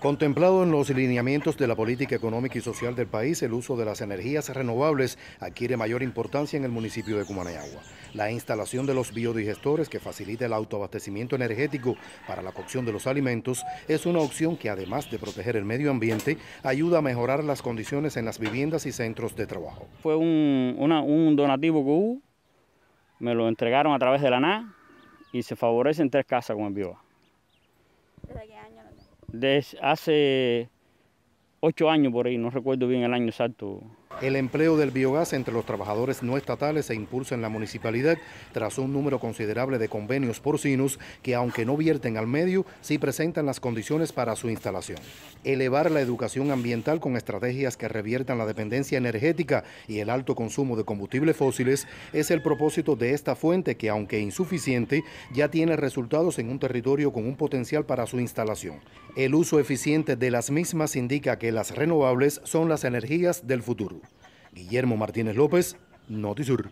Contemplado en los lineamientos de la política económica y social del país, el uso de las energías renovables adquiere mayor importancia en el municipio de Cumaneagua. La instalación de los biodigestores que facilita el autoabastecimiento energético para la cocción de los alimentos es una opción que además de proteger el medio ambiente, ayuda a mejorar las condiciones en las viviendas y centros de trabajo. Fue un, donativo que hubo, me lo entregaron a través de la NA y se favorecen tres casas con el BioA desde hace ocho años por ahí, no recuerdo bien el año exacto, el empleo del biogás entre los trabajadores no estatales se impulsa en la municipalidad tras un número considerable de convenios porcinos que, aunque no vierten al medio, sí presentan las condiciones para su instalación. Elevar la educación ambiental con estrategias que reviertan la dependencia energética y el alto consumo de combustibles fósiles es el propósito de esta fuente que, aunque insuficiente, ya tiene resultados en un territorio con un potencial para su instalación. El uso eficiente de las mismas indica que las renovables son las energías del futuro. Guillermo Martínez López, Notisur.